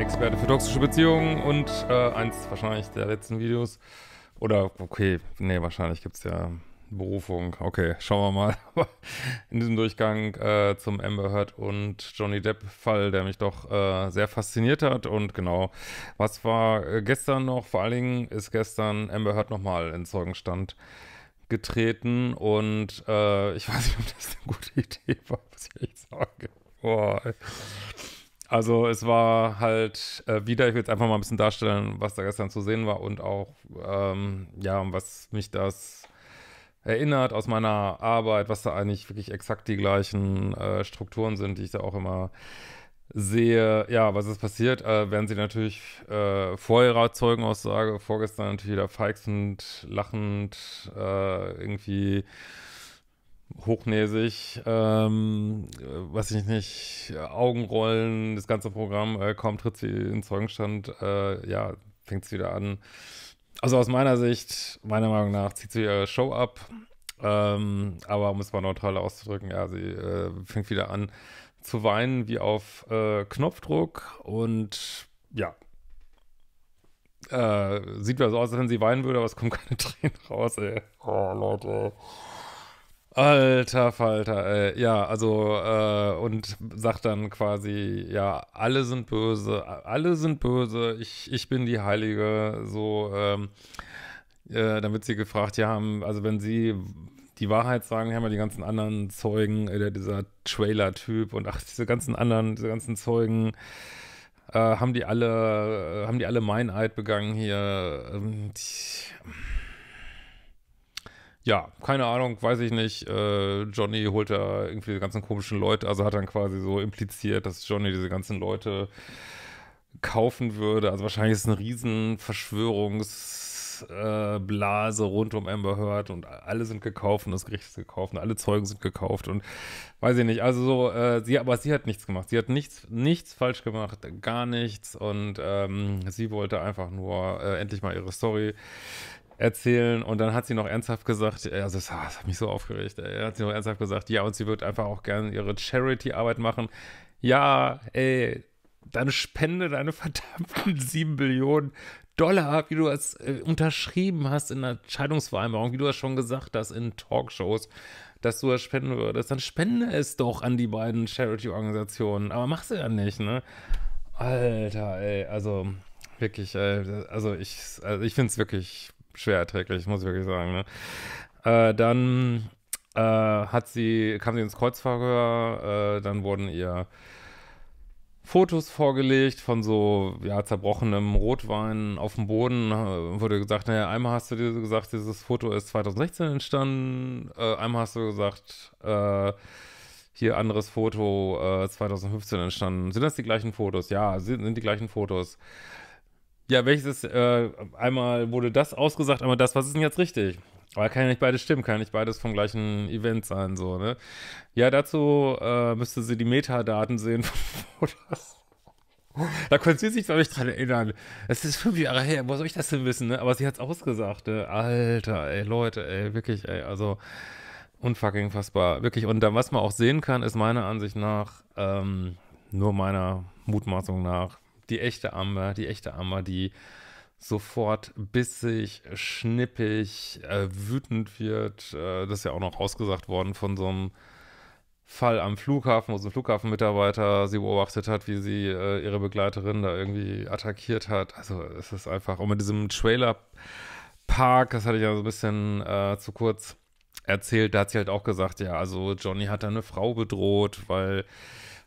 Experte für toxische Beziehungen und äh, eins wahrscheinlich der letzten Videos. Oder, okay, nee, wahrscheinlich gibt es ja Berufung. Okay, schauen wir mal. In diesem Durchgang äh, zum Amber Heard und Johnny Depp-Fall, der mich doch äh, sehr fasziniert hat. Und genau, was war äh, gestern noch? Vor allen Dingen ist gestern Amber Heard nochmal in Zeugenstand getreten. Und äh, ich weiß nicht, ob das eine gute Idee war, was ich echt sage. Boah. ey. Also es war halt äh, wieder, ich will jetzt einfach mal ein bisschen darstellen, was da gestern zu sehen war und auch, ähm, ja, was mich das erinnert aus meiner Arbeit, was da eigentlich wirklich exakt die gleichen äh, Strukturen sind, die ich da auch immer sehe. Ja, was ist passiert? Äh, werden sie natürlich äh, vor ihrer Zeugenaussage, vorgestern natürlich wieder feixend, lachend, äh, irgendwie hochnäsig, ähm, äh, weiß ich nicht, Augenrollen, das ganze Programm, äh, kaum tritt sie in Zeugenstand, äh, ja, fängt es wieder an. Also aus meiner Sicht, meiner Meinung nach, zieht sie ihre Show ab. Ähm, aber um es mal neutral auszudrücken, ja, sie äh, fängt wieder an zu weinen wie auf äh, Knopfdruck und ja. Äh, sieht wieder so aus, als wenn sie weinen würde, aber es kommen keine Tränen raus, ey. Oh, Leute. Alter Falter, ey. ja, also äh, und sagt dann quasi, ja, alle sind böse, alle sind böse, ich, ich bin die Heilige, so, ähm, äh, dann wird sie gefragt, ja, haben, also wenn sie die Wahrheit sagen, haben wir die ganzen anderen Zeugen, äh, dieser Trailer-Typ und ach, diese ganzen anderen, diese ganzen Zeugen, äh, haben die alle, äh, haben die alle Meineid begangen hier, ähm, die, ja, keine Ahnung, weiß ich nicht. Äh, Johnny holt da irgendwie die ganzen komischen Leute, also hat dann quasi so impliziert, dass Johnny diese ganzen Leute kaufen würde. Also wahrscheinlich ist es eine riesen Verschwörungsblase äh, rund um Amber Heard und alle sind gekauft und das Gericht ist gekauft und alle Zeugen sind gekauft und weiß ich nicht. Also so, äh, sie, aber sie hat nichts gemacht. Sie hat nichts, nichts falsch gemacht, gar nichts und ähm, sie wollte einfach nur äh, endlich mal ihre Story erzählen. Und dann hat sie noch ernsthaft gesagt, äh, also das, das hat mich so aufgeregt, ey, hat sie noch ernsthaft gesagt, ja, und sie wird einfach auch gerne ihre Charity-Arbeit machen. Ja, ey, dann Spende, deine verdammten 7 Billionen Dollar, wie du es äh, unterschrieben hast in der Scheidungsvereinbarung, wie du das schon gesagt hast in Talkshows, dass du das spenden würdest, dann spende es doch an die beiden Charity-Organisationen. Aber machst du ja nicht, ne? Alter, ey, also wirklich, äh, also ich, also ich finde es wirklich schwer erträglich, muss ich wirklich sagen. Ne? Äh, dann äh, hat sie, kam sie ins Kreuzverhör, äh, dann wurden ihr Fotos vorgelegt von so ja, zerbrochenem Rotwein auf dem Boden. Wurde gesagt, naja, einmal hast du dir gesagt, dieses Foto ist 2016 entstanden, äh, einmal hast du gesagt, äh, hier anderes Foto 2015 äh, entstanden. Sind das die gleichen Fotos? Ja, sind, sind die gleichen Fotos. Ja, welches ist, äh, einmal wurde das ausgesagt, einmal das, was ist denn jetzt richtig? Aber kann ja nicht beides stimmen, kann ja nicht beides vom gleichen Event sein, so, ne? Ja, dazu äh, müsste sie die Metadaten sehen von Fotos. Da können sie sich zwar nicht dran erinnern. Es ist fünf Jahre her, wo soll ich das denn wissen, ne? Aber sie hat es ausgesagt, ne? Alter, ey, Leute, ey, wirklich, ey, also unfucking fassbar. Wirklich. Und dann, was man auch sehen kann, ist meiner Ansicht nach, ähm, nur meiner Mutmaßung nach, die echte Amber, die echte Amber, die sofort bissig, schnippig, äh, wütend wird. Äh, das ist ja auch noch ausgesagt worden von so einem Fall am Flughafen, wo so ein Flughafenmitarbeiter sie beobachtet hat, wie sie äh, ihre Begleiterin da irgendwie attackiert hat. Also es ist einfach, auch mit diesem Trailer-Park, das hatte ich ja so ein bisschen äh, zu kurz erzählt, da hat sie halt auch gesagt, ja, also Johnny hat da eine Frau bedroht, weil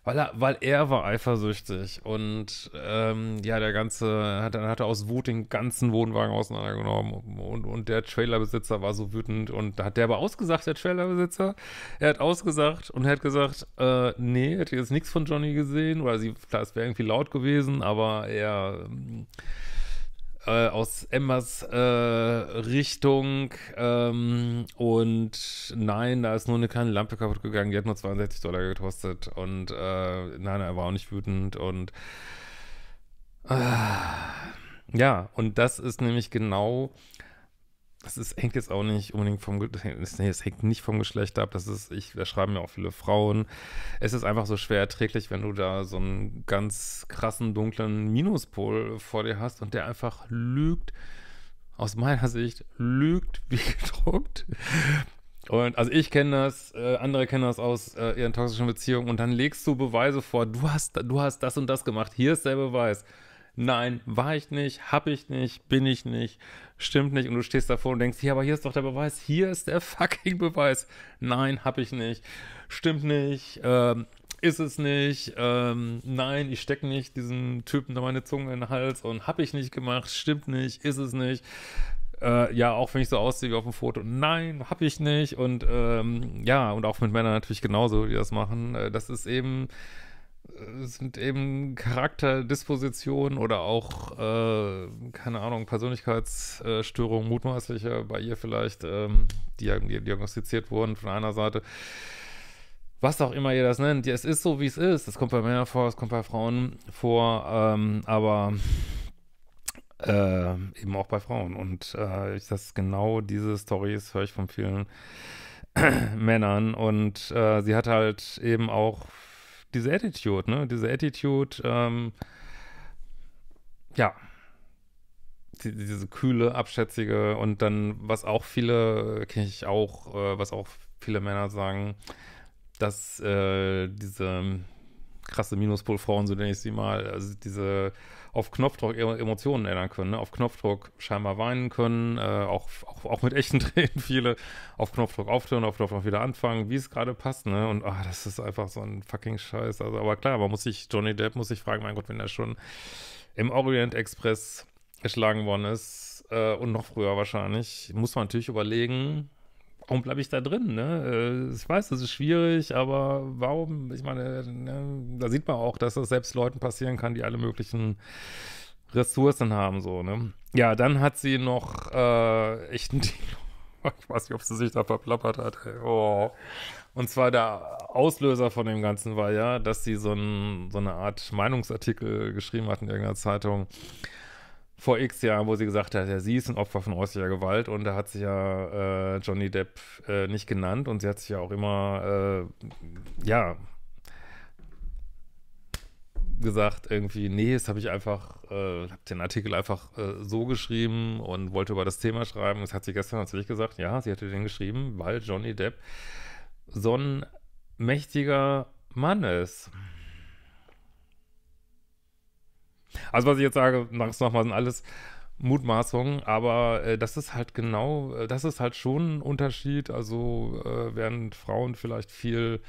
weil er, weil er war eifersüchtig und ähm, ja, der ganze, hat, dann hat er aus Wut den ganzen Wohnwagen auseinandergenommen und, und der Trailerbesitzer war so wütend und hat der aber ausgesagt, der Trailerbesitzer. Er hat ausgesagt und er hat gesagt, äh, nee, hätte jetzt nichts von Johnny gesehen weil sie, klar, es wäre irgendwie laut gewesen, aber er. Ähm, äh, aus Emmas äh, Richtung. Ähm, und nein, da ist nur eine kleine Lampe kaputt gegangen. Die hat nur 62 Dollar gekostet. Und äh, nein, er war auch nicht wütend. Und äh, ja, und das ist nämlich genau das ist, hängt jetzt auch nicht unbedingt vom, das, nee, hängt nicht vom Geschlecht ab. Das ist, ich, da schreiben ja auch viele Frauen. Es ist einfach so schwer erträglich, wenn du da so einen ganz krassen dunklen Minuspol vor dir hast und der einfach lügt. Aus meiner Sicht lügt wie gedruckt. Und also ich kenne das, äh, andere kennen das aus äh, ihren toxischen Beziehungen und dann legst du Beweise vor. Du hast, du hast das und das gemacht. Hier ist der Beweis nein, war ich nicht, hab ich nicht, bin ich nicht, stimmt nicht und du stehst davor und denkst, hier, aber hier ist doch der Beweis, hier ist der fucking Beweis, nein, hab ich nicht, stimmt nicht, ähm, ist es nicht, ähm, nein, ich stecke nicht diesen Typen meine Zunge in den Hals und hab ich nicht gemacht, stimmt nicht, ist es nicht. Äh, ja, auch wenn ich so aussehe wie auf dem Foto, nein, hab ich nicht. Und ähm, ja, und auch mit Männern natürlich genauso, die das machen. Äh, das ist eben, äh, sind eben Charakterdispositionen oder auch, äh, keine Ahnung, Persönlichkeitsstörungen, mutmaßliche bei ihr vielleicht, ähm, die diagnostiziert wurden von einer Seite. Was auch immer ihr das nennt, ja, es ist so, wie es ist. Das kommt bei Männern vor, es kommt bei Frauen vor, ähm, aber äh, eben auch bei Frauen. Und äh, ich, das genau diese Stories höre ich von vielen Männern. Und äh, sie hat halt eben auch diese Attitude, ne? Diese Attitude, ähm, ja. Die, diese kühle, abschätzige und dann, was auch viele, kenne ich auch, äh, was auch viele Männer sagen, dass äh, diese krasse Minuspolfrauen so nenne ich sie mal, also diese auf Knopfdruck Emotionen ändern können, ne? auf Knopfdruck scheinbar weinen können, äh, auch, auch, auch mit echten Tränen viele, auf Knopfdruck aufhören, auf Knopfdruck wieder anfangen, wie es gerade passt, ne? Und ah, das ist einfach so ein fucking Scheiß. Also, aber klar, man muss sich, Johnny Depp muss sich fragen, mein Gott, wenn er schon im Orient Express erschlagen worden ist, äh, und noch früher wahrscheinlich, muss man natürlich überlegen, warum bleibe ich da drin? Ne? Äh, ich weiß, das ist schwierig, aber warum? Ich meine, ne, da sieht man auch, dass das selbst Leuten passieren kann, die alle möglichen Ressourcen haben, so, ne? Ja, dann hat sie noch äh, echt ein Dino. Ich weiß nicht, ob sie sich da verplappert hat. Oh. Und zwar der Auslöser von dem Ganzen war ja, dass sie so, ein, so eine Art Meinungsartikel geschrieben hat in irgendeiner Zeitung vor x Jahren, wo sie gesagt hat, ja, sie ist ein Opfer von häuslicher Gewalt und da hat sie ja äh, Johnny Depp äh, nicht genannt und sie hat sich ja auch immer, äh, ja, gesagt irgendwie, nee, das habe ich einfach, äh, habe den Artikel einfach äh, so geschrieben und wollte über das Thema schreiben. Das hat sie gestern natürlich gesagt, ja, sie hatte den geschrieben, weil Johnny Depp so ein mächtiger Mann ist. Also, was ich jetzt sage, mach's nochmal, sind alles Mutmaßungen, aber äh, das ist halt genau, äh, das ist halt schon ein Unterschied. Also, äh, während Frauen vielleicht viel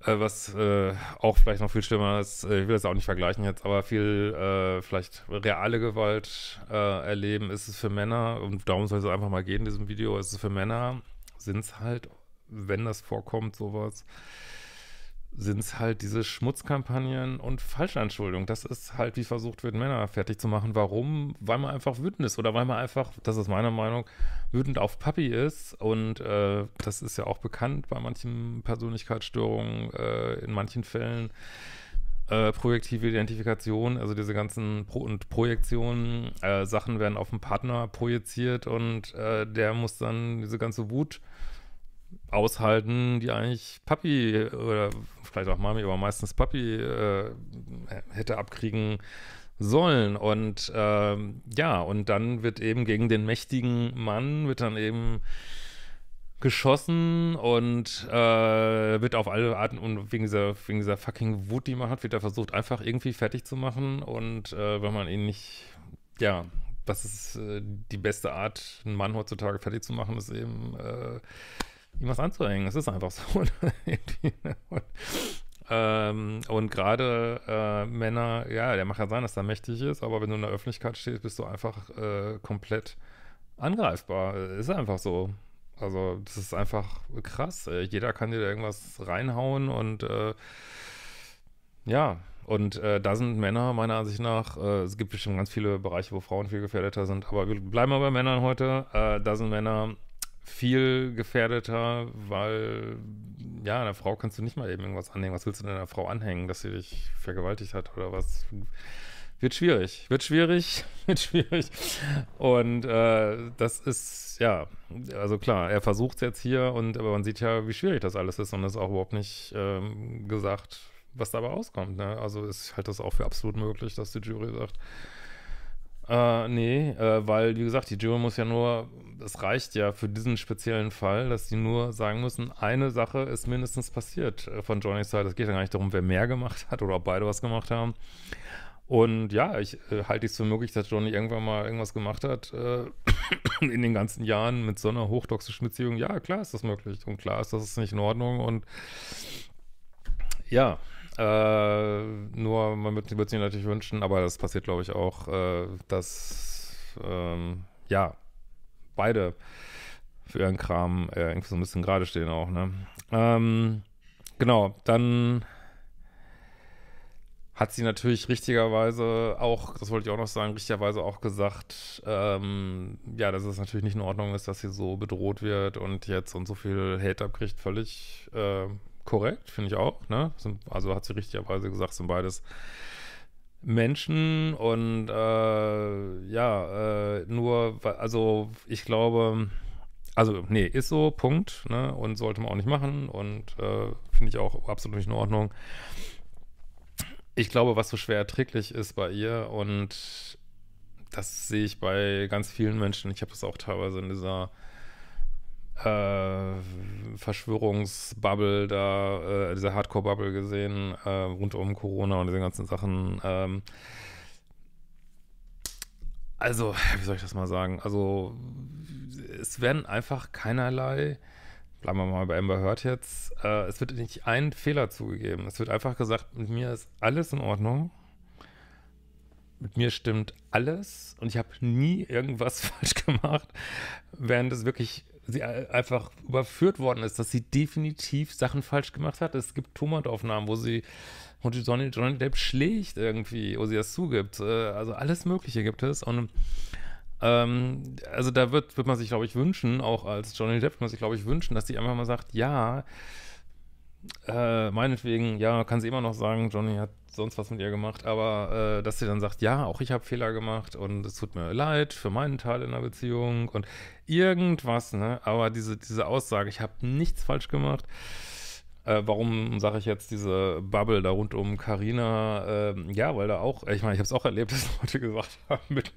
äh, was äh, auch vielleicht noch viel schlimmer ist, äh, ich will das auch nicht vergleichen jetzt, aber viel äh, vielleicht reale Gewalt äh, erleben, ist es für Männer, und darum soll es einfach mal gehen in diesem Video, ist es für Männer, sind es halt, wenn das vorkommt, sowas, sind es halt diese Schmutzkampagnen und Falschanschuldigung. Das ist halt, wie versucht wird, Männer fertig zu machen. Warum? Weil man einfach wütend ist oder weil man einfach, das ist meine Meinung, wütend auf Papi ist. Und äh, das ist ja auch bekannt bei manchen Persönlichkeitsstörungen, äh, in manchen Fällen. Äh, projektive Identifikation, also diese ganzen Pro und Projektionen, äh, Sachen werden auf den Partner projiziert und äh, der muss dann diese ganze Wut äh, aushalten, die eigentlich Papi oder vielleicht auch Mami, aber meistens Papi äh, hätte abkriegen sollen. Und ähm, ja, und dann wird eben gegen den mächtigen Mann, wird dann eben geschossen und äh, wird auf alle Arten und wegen dieser, wegen dieser fucking Wut, die man hat, wird er versucht, einfach irgendwie fertig zu machen. Und äh, wenn man ihn nicht, ja, das ist äh, die beste Art, einen Mann heutzutage fertig zu machen, ist eben äh, ihm was anzuhängen. Es ist einfach so. Ne? Ne? und, ähm, und gerade äh, Männer, ja, der mag ja sein, dass er mächtig ist, aber wenn du in der Öffentlichkeit stehst, bist du einfach äh, komplett angreifbar. Ist einfach so. Also, das ist einfach krass. Ey. Jeder kann dir da irgendwas reinhauen und äh, ja, und äh, da sind Männer meiner Ansicht nach, äh, es gibt bestimmt ganz viele Bereiche, wo Frauen viel gefährdeter sind, aber wir bleiben mal bei Männern heute. Äh, da sind Männer viel gefährdeter, weil ja, einer Frau kannst du nicht mal eben irgendwas anhängen. Was willst du denn einer Frau anhängen, dass sie dich vergewaltigt hat oder was? Wird schwierig, wird schwierig, wird schwierig. Und äh, das ist, ja, also klar, er versucht es jetzt hier und aber man sieht ja, wie schwierig das alles ist und es ist auch überhaupt nicht ähm, gesagt, was dabei rauskommt. Ne? Also ist halt das auch für absolut möglich, dass die Jury sagt, äh, nee, äh, weil, wie gesagt, die Jury muss ja nur das reicht ja für diesen speziellen Fall, dass sie nur sagen müssen, eine Sache ist mindestens passiert äh, von Johnnys Seite. Es geht ja gar nicht darum, wer mehr gemacht hat oder ob beide was gemacht haben. Und ja, ich äh, halte es für möglich, dass Johnny irgendwann mal irgendwas gemacht hat äh, in den ganzen Jahren mit so einer hochtoxischen Beziehung. Ja, klar ist das möglich und klar ist, das ist nicht in Ordnung und ja, äh, nur man würde sich natürlich wünschen, aber das passiert, glaube ich, auch, äh, dass ähm, ja, beide für ihren Kram äh, irgendwie so ein bisschen gerade stehen auch, ne? Ähm, genau, dann hat sie natürlich richtigerweise auch, das wollte ich auch noch sagen, richtigerweise auch gesagt, ähm, ja, dass es natürlich nicht in Ordnung ist, dass sie so bedroht wird und jetzt und so viel Hate abkriegt, völlig äh, korrekt, finde ich auch, ne? also hat sie richtigerweise gesagt, sind beides Menschen und äh, ja, äh, nur, also ich glaube, also nee, ist so, Punkt, ne? Und sollte man auch nicht machen und äh, finde ich auch absolut nicht in Ordnung. Ich glaube, was so schwer erträglich ist bei ihr und das sehe ich bei ganz vielen Menschen, ich habe das auch teilweise in dieser äh, Verschwörungsbubble da, äh, diese Hardcore-Bubble gesehen, äh, rund um Corona und diese ganzen Sachen. Ähm, also, wie soll ich das mal sagen? Also, es werden einfach keinerlei, bleiben wir mal bei Amber Heard jetzt, äh, es wird nicht ein Fehler zugegeben. Es wird einfach gesagt, mit mir ist alles in Ordnung. Mit mir stimmt alles und ich habe nie irgendwas falsch gemacht, während es wirklich sie äh, einfach überführt worden ist, dass sie definitiv Sachen falsch gemacht hat. Es gibt Tomataufnahmen, wo sie und Johnny, Johnny Depp schlägt irgendwie, wo sie das zugibt. Äh, also alles Mögliche gibt es. Und ähm, also da wird, wird man sich, glaube ich, wünschen, auch als Johnny Depp, wird man sich, glaube ich, wünschen, dass sie einfach mal sagt, ja, äh, meinetwegen, ja, kann sie immer noch sagen, Johnny hat sonst was mit ihr gemacht, aber äh, dass sie dann sagt, ja, auch ich habe Fehler gemacht und es tut mir leid für meinen Teil in der Beziehung und irgendwas, ne? Aber diese, diese Aussage, ich habe nichts falsch gemacht, äh, warum sage ich jetzt diese Bubble da rund um Carina? Äh, ja, weil da auch, äh, ich meine, ich habe es auch erlebt, dass Leute gesagt haben, mit,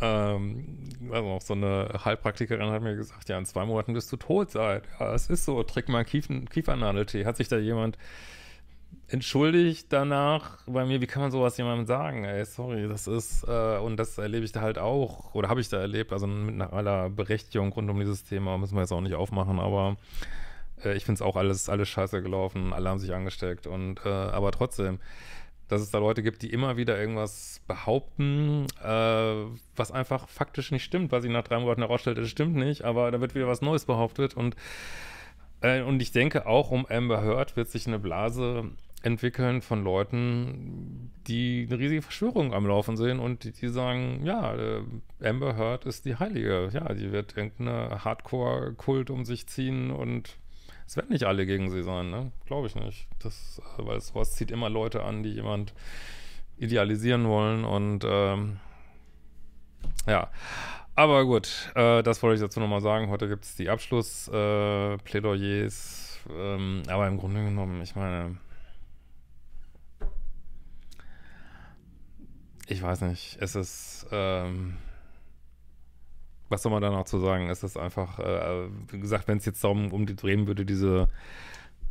ähm, also auch so eine Heilpraktikerin hat mir gesagt, ja, in zwei Monaten wirst du tot sein. Ja, es ist so, trink mal Kiefen, Kiefernadeltee. Hat sich da jemand entschuldigt danach bei mir, wie kann man sowas jemandem sagen? Ey, sorry, das ist, äh, und das erlebe ich da halt auch, oder habe ich da erlebt, also mit nach aller Berechtigung rund um dieses Thema, müssen wir jetzt auch nicht aufmachen, aber äh, ich finde es auch alles, alles scheiße gelaufen, alle haben sich angesteckt und äh, aber trotzdem, dass es da Leute gibt, die immer wieder irgendwas behaupten, äh, was einfach faktisch nicht stimmt, was sich nach drei Monaten herausstellt, es stimmt nicht, aber da wird wieder was Neues behauptet und äh, und ich denke auch um Amber Heard wird sich eine Blase entwickeln von Leuten, die eine riesige Verschwörung am Laufen sehen und die, die sagen, ja, äh, Amber Heard ist die Heilige. Ja, die wird irgendeine Hardcore-Kult um sich ziehen und es werden nicht alle gegen sie sein, ne? Glaube ich nicht. Das, äh, weil sowas zieht immer Leute an, die jemand idealisieren wollen und ähm, ja. Aber gut, äh, das wollte ich dazu nochmal sagen. Heute gibt es die Abschlussplädoyers. Äh, ähm, aber im Grunde genommen, ich meine, ich weiß nicht, es ist, ähm, was soll man da noch zu sagen? Es ist einfach, äh, wie gesagt, wenn es jetzt darum um die drehen würde, diese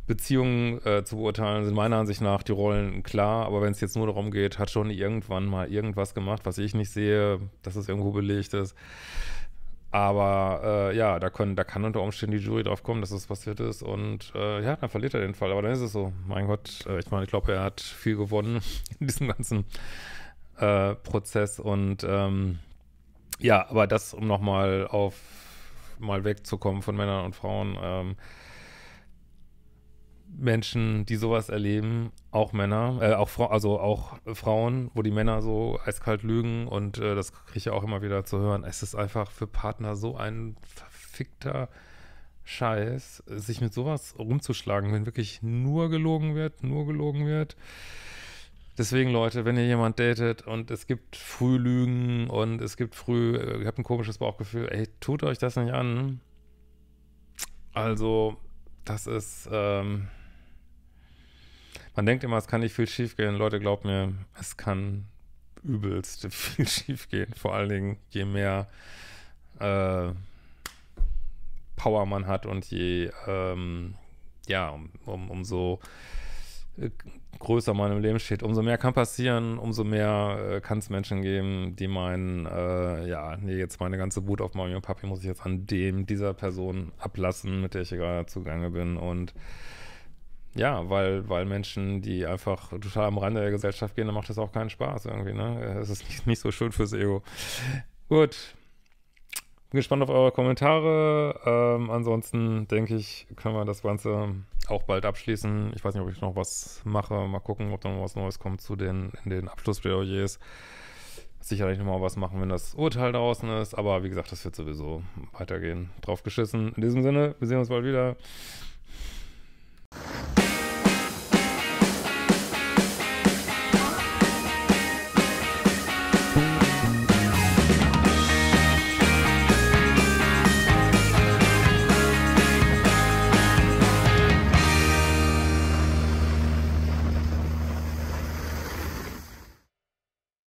Beziehungen äh, zu beurteilen, sind meiner Ansicht nach die Rollen klar, aber wenn es jetzt nur darum geht, hat schon irgendwann mal irgendwas gemacht, was ich nicht sehe, dass es irgendwo belegt ist. Aber äh, ja, da, können, da kann unter Umständen die Jury drauf kommen, dass das passiert ist. Und äh, ja, dann verliert er den Fall. Aber dann ist es so. Mein Gott, äh, ich meine, ich glaube, er hat viel gewonnen in diesem ganzen äh, Prozess. Und ähm, ja, aber das, um nochmal auf mal wegzukommen von Männern und Frauen, ähm, Menschen, die sowas erleben, auch Männer, äh, auch Fra also auch Frauen, wo die Männer so eiskalt lügen und äh, das kriege ich auch immer wieder zu hören. Es ist einfach für Partner so ein verfickter Scheiß, sich mit sowas rumzuschlagen, wenn wirklich nur gelogen wird, nur gelogen wird. Deswegen, Leute, wenn ihr jemand datet und es gibt Frühlügen und es gibt früh, äh, ihr habt ein komisches Bauchgefühl, ey, tut euch das nicht an. Also, das ist, ähm, man denkt immer, es kann nicht viel schiefgehen. Leute, glaubt mir, es kann übelst viel schiefgehen. Vor allen Dingen, je mehr äh, Power man hat und je, ähm, ja, um, um, umso äh, größer in meinem Leben steht, umso mehr kann passieren, umso mehr äh, kann es Menschen geben, die meinen, äh, ja, nee, jetzt meine ganze Wut auf Mami und Papi muss ich jetzt an dem, dieser Person ablassen, mit der ich gerade zugange bin. Und ja, weil, weil Menschen, die einfach total am Rande der Gesellschaft gehen, dann macht das auch keinen Spaß irgendwie, ne? Es ist nicht, nicht so schön fürs Ego. Gut, bin gespannt auf eure Kommentare. Ähm, ansonsten denke ich, können wir das Ganze auch bald abschließen. Ich weiß nicht, ob ich noch was mache. Mal gucken, ob da noch was Neues kommt zu den, in den Abschlussplädoyers. Sicherlich nochmal was machen, wenn das Urteil draußen ist. Aber wie gesagt, das wird sowieso weitergehen. Drauf geschissen. In diesem Sinne, wir sehen uns bald wieder.